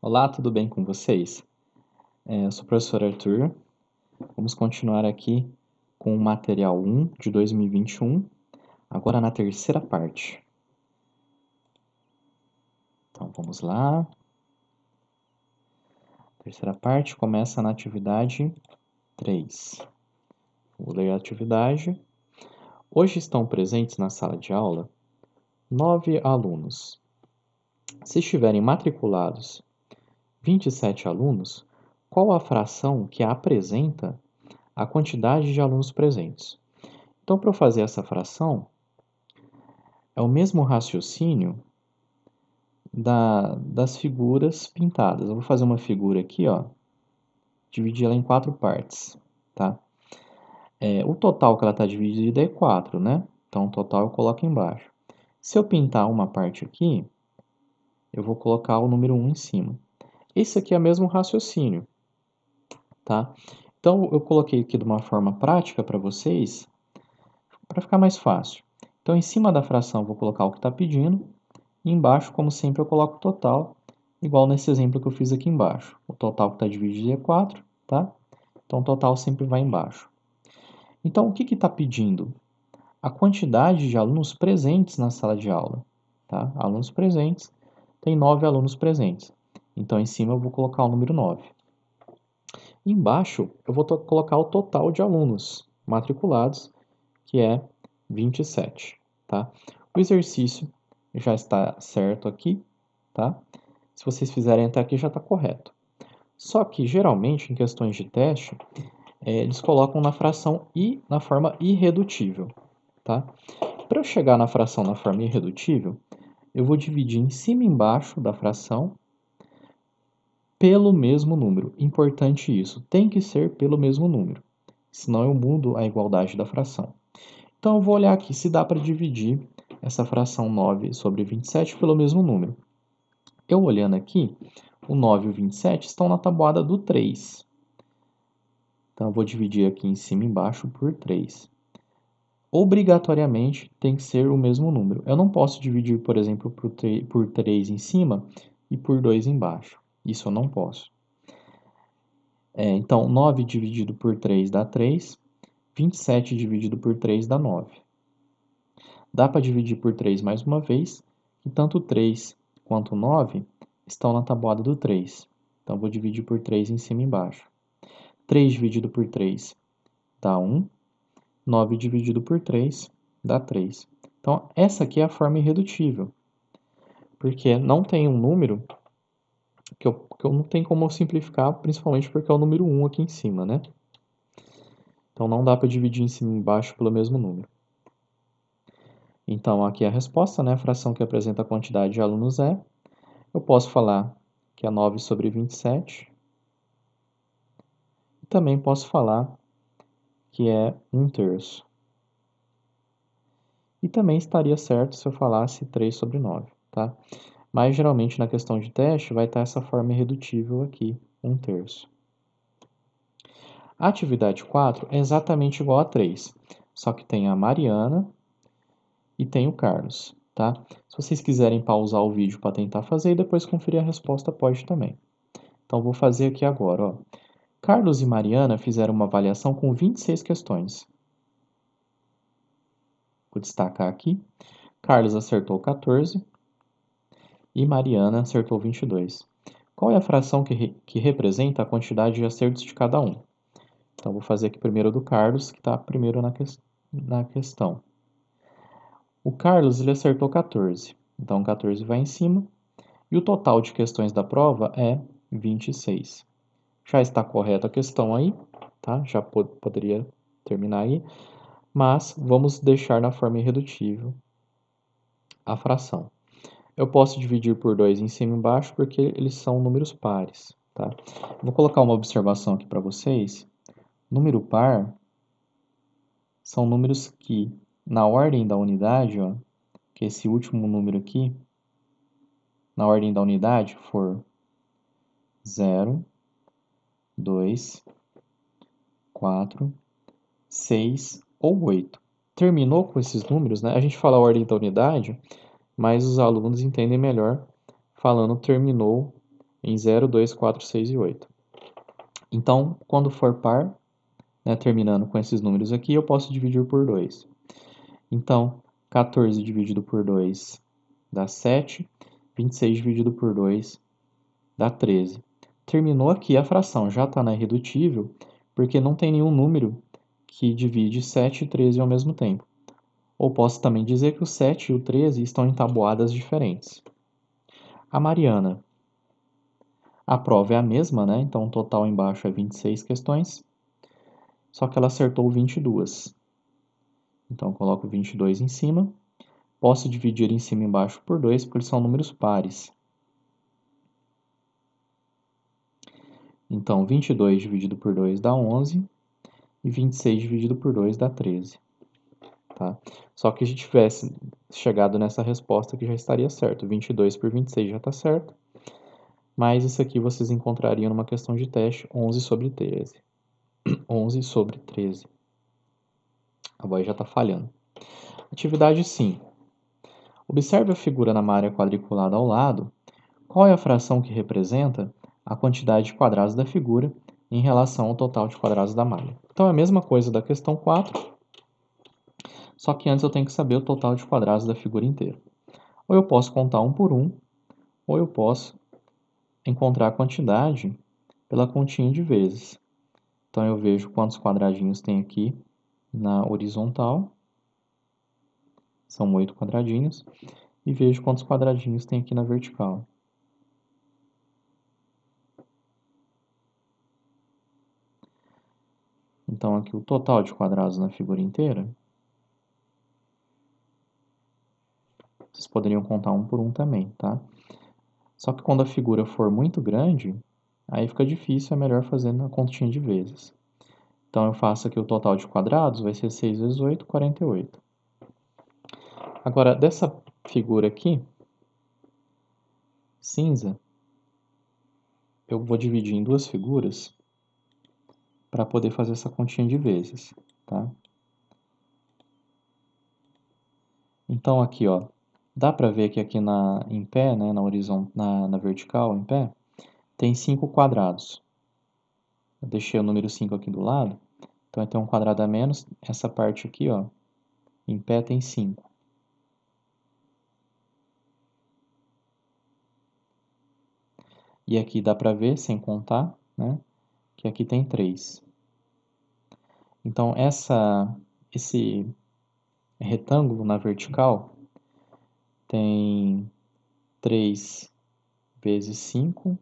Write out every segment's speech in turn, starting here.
Olá, tudo bem com vocês? É, eu sou o professor Arthur. Vamos continuar aqui com o material 1 de 2021, agora na terceira parte. Então vamos lá. A terceira parte começa na atividade 3. Vou ler a atividade. Hoje estão presentes na sala de aula nove alunos. Se estiverem matriculados 27 alunos, qual a fração que apresenta a quantidade de alunos presentes. Então, para eu fazer essa fração, é o mesmo raciocínio da, das figuras pintadas. Eu vou fazer uma figura aqui, ó, dividir ela em quatro partes, tá? É, o total que ela está dividida é 4, né? Então, o total eu coloco embaixo. Se eu pintar uma parte aqui, eu vou colocar o número 1 em cima. Esse aqui é o mesmo raciocínio, tá? Então, eu coloquei aqui de uma forma prática para vocês, para ficar mais fácil. Então, em cima da fração, vou colocar o que está pedindo. E embaixo, como sempre, eu coloco o total, igual nesse exemplo que eu fiz aqui embaixo. O total que está dividido é 4, tá? Então, o total sempre vai embaixo. Então, o que está pedindo? A quantidade de alunos presentes na sala de aula. Tá? Alunos presentes, tem 9 alunos presentes. Então, em cima eu vou colocar o número 9. Embaixo, eu vou colocar o total de alunos matriculados, que é 27, tá? O exercício já está certo aqui, tá? Se vocês fizerem até aqui, já está correto. Só que, geralmente, em questões de teste, é, eles colocam na fração i na forma irredutível, tá? Para eu chegar na fração na forma irredutível, eu vou dividir em cima e embaixo da fração pelo mesmo número. Importante isso, tem que ser pelo mesmo número, senão eu mudo a igualdade da fração. Então eu vou olhar aqui se dá para dividir essa fração 9 sobre 27 pelo mesmo número. Eu olhando aqui, o 9 e o 27 estão na tabuada do 3. Então eu vou dividir aqui em cima e embaixo por 3. Obrigatoriamente tem que ser o mesmo número. Eu não posso dividir, por exemplo, por 3 em cima e por 2 embaixo. Isso eu não posso. É, então, 9 dividido por 3 dá 3. 27 dividido por 3 dá 9. Dá para dividir por 3 mais uma vez, e tanto 3 quanto 9 estão na tabuada do 3. Então, vou dividir por 3 em cima e embaixo. 3 dividido por 3 dá 1. 9 dividido por 3 dá 3. Então, essa aqui é a forma irredutível, porque não tem um número que eu, que eu não tenho como simplificar, principalmente porque é o número 1 aqui em cima, né? Então não dá para dividir em cima e embaixo pelo mesmo número. Então aqui é a resposta, né? A fração que apresenta a quantidade de alunos é. Eu posso falar que é 9 sobre 27. E também posso falar que é 1 terço. E também estaria certo se eu falasse 3 sobre 9, tá? Mas geralmente na questão de teste vai estar essa forma irredutível aqui, um terço. A atividade 4 é exatamente igual a 3, só que tem a Mariana e tem o Carlos. Tá? Se vocês quiserem pausar o vídeo para tentar fazer e depois conferir a resposta, pode também. Então, vou fazer aqui agora. Ó. Carlos e Mariana fizeram uma avaliação com 26 questões. Vou destacar aqui. Carlos acertou 14, e Mariana acertou 22. Qual é a fração que, re, que representa a quantidade de acertos de cada um? Então, vou fazer aqui primeiro do Carlos, que está primeiro na, que, na questão. O Carlos ele acertou 14, então 14 vai em cima. E o total de questões da prova é 26. Já está correta a questão aí, tá? Já poderia terminar aí, mas vamos deixar na forma irredutível a fração. Eu posso dividir por 2 em cima e embaixo porque eles são números pares. Tá? Vou colocar uma observação aqui para vocês. Número par são números que, na ordem da unidade, ó, que esse último número aqui, na ordem da unidade, for 0, 2, 4, 6 ou 8. Terminou com esses números, né? A gente fala a ordem da unidade, mas os alunos entendem melhor falando terminou em 0, 2, 4, 6 e 8. Então, quando for par, né, terminando com esses números aqui, eu posso dividir por 2. Então, 14 dividido por 2 dá 7, 26 dividido por 2 dá 13. Terminou aqui a fração, já está na irredutível, porque não tem nenhum número que divide 7 e 13 ao mesmo tempo. Ou posso também dizer que o 7 e o 13 estão em tabuadas diferentes. A Mariana. A prova é a mesma, né? Então o total embaixo é 26 questões, só que ela acertou 22. Então eu coloco 22 em cima. Posso dividir em cima e embaixo por 2, porque são números pares. Então, 22 dividido por 2 dá 11 e 26 dividido por 2 dá 13. Tá? Só que a gente tivesse chegado nessa resposta que já estaria certo. 22 por 26 já está certo. Mas isso aqui vocês encontrariam numa questão de teste 11 sobre 13. 11 sobre 13. A voz já está falhando. Atividade 5. Observe a figura na área quadriculada ao lado. Qual é a fração que representa a quantidade de quadrados da figura em relação ao total de quadrados da malha? Então é a mesma coisa da questão 4, só que antes eu tenho que saber o total de quadrados da figura inteira. Ou eu posso contar um por um, ou eu posso encontrar a quantidade pela continha de vezes. Então eu vejo quantos quadradinhos tem aqui na horizontal. São oito quadradinhos. E vejo quantos quadradinhos tem aqui na vertical. Então aqui o total de quadrados na figura inteira poderiam contar um por um também, tá? Só que quando a figura for muito grande, aí fica difícil, é melhor fazer na continha de vezes. Então eu faço aqui o total de quadrados, vai ser 6 vezes 8, 48. Agora, dessa figura aqui, cinza, eu vou dividir em duas figuras para poder fazer essa continha de vezes, tá? Então aqui, ó, Dá para ver que aqui na, em pé, né, na, horizontal, na, na vertical, em pé, tem 5 quadrados. Eu deixei o número 5 aqui do lado, então ter um quadrado a menos. Essa parte aqui, ó, em pé tem 5. E aqui dá para ver, sem contar, né, que aqui tem 3. Então, essa, esse retângulo na vertical tem 3 vezes 5.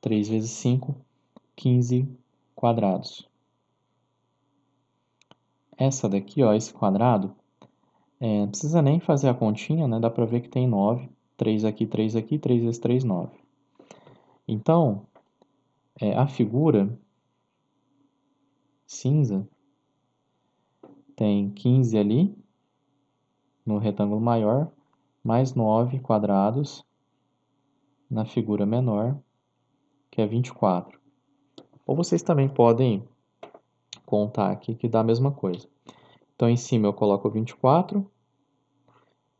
Três vezes 5, 15 quadrados. Essa daqui, ó, esse quadrado, é, não precisa nem fazer a continha, né? Dá para ver que tem 9. 3 aqui, 3 aqui, 3 vezes 3, 9. Então, é, a figura cinza, tem 15 ali no retângulo maior, mais 9 quadrados na figura menor, que é 24. Ou vocês também podem contar aqui que dá a mesma coisa. Então, em cima eu coloco 24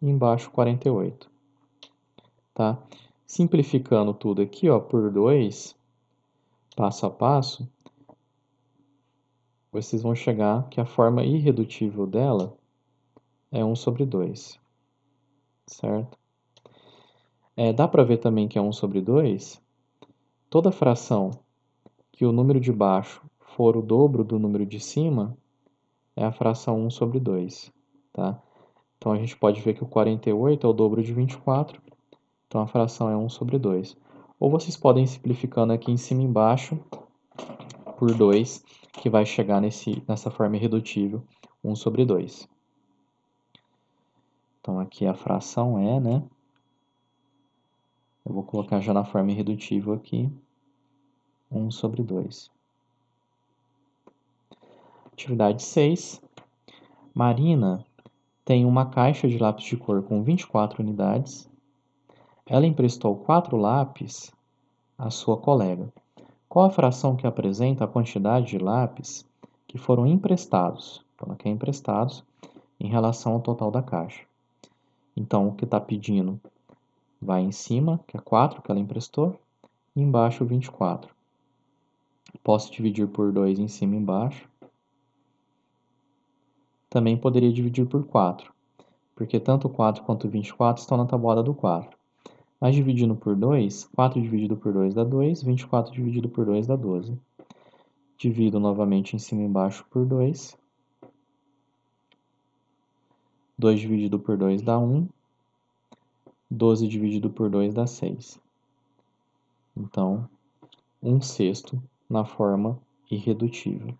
e embaixo 48. Tá? Simplificando tudo aqui ó, por 2, passo a passo, vocês vão chegar que a forma irredutível dela é 1 sobre 2, certo? É, dá para ver também que é 1 sobre 2, toda fração que o número de baixo for o dobro do número de cima, é a fração 1 sobre 2, tá? Então, a gente pode ver que o 48 é o dobro de 24, então a fração é 1 sobre 2. Ou vocês podem simplificando aqui em cima e embaixo por 2, que vai chegar nesse, nessa forma irredutível, 1 sobre 2. Então, aqui a fração é, né? Eu vou colocar já na forma irredutível aqui, 1 sobre 2. Atividade 6. Marina tem uma caixa de lápis de cor com 24 unidades. Ela emprestou 4 lápis à sua colega. Qual a fração que apresenta a quantidade de lápis que foram emprestados? Foram aqui é emprestados em relação ao total da caixa. Então, o que está pedindo vai em cima, que é 4 que ela emprestou, e embaixo 24. Posso dividir por 2 em cima e embaixo. Também poderia dividir por 4, porque tanto 4 quanto 24 estão na tabuada do 4. Mas dividindo por 2, 4 dividido por 2 dá 2, 24 dividido por 2 dá 12. Divido novamente em cima e embaixo por 2. 2 dividido por 2 dá 1. 12 dividido por 2 dá 6. Então, 1 sexto na forma irredutível.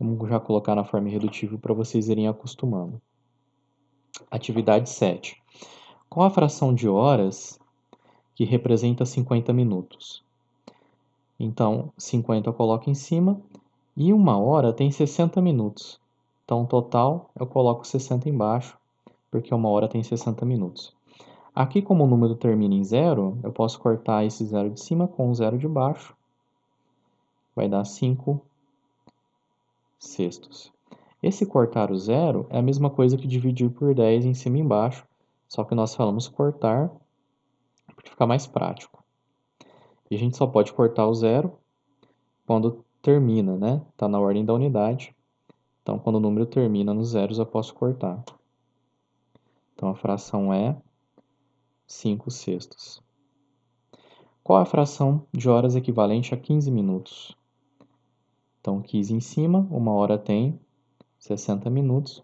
Vamos já colocar na forma irredutível para vocês irem acostumando. Atividade 7. Qual a fração de horas que representa 50 minutos? Então, 50 eu coloco em cima e uma hora tem 60 minutos. Então, total eu coloco 60 embaixo, porque uma hora tem 60 minutos. Aqui, como o número termina em zero, eu posso cortar esse zero de cima com o zero de baixo. Vai dar 5 sextos. Esse cortar o zero é a mesma coisa que dividir por 10 em cima e embaixo, só que nós falamos cortar para ficar mais prático. E a gente só pode cortar o zero quando termina, né? Está na ordem da unidade. Então, quando o número termina nos zeros, eu posso cortar. Então, a fração é 5 sextos. Qual a fração de horas equivalente a 15 minutos? Então, 15 em cima, uma hora tem 60 minutos.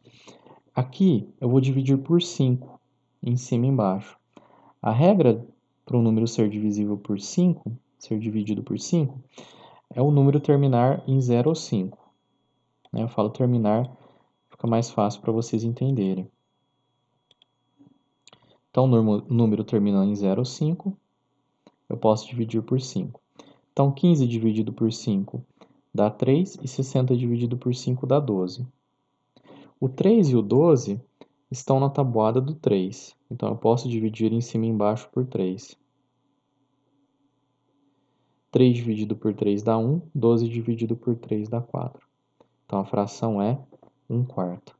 Aqui eu vou dividir por 5, em cima e embaixo. A regra para um número ser divisível por 5, ser dividido por 5, é o número terminar em 0 ou 5. Né? Eu falo terminar, fica mais fácil para vocês entenderem. Então, o número terminando em 0 ou 5, eu posso dividir por 5. Então, 15 dividido por 5 dá 3 e 60 dividido por 5 dá 12. O 3 e o 12 estão na tabuada do 3, então eu posso dividir em cima e embaixo por 3. 3 dividido por 3 dá 1, 12 dividido por 3 dá 4. Então a fração é 1 quarto.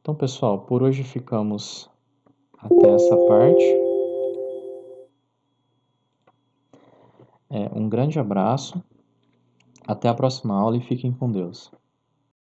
Então, pessoal, por hoje ficamos até essa parte. É, um grande abraço até a próxima aula e fiquem com Deus.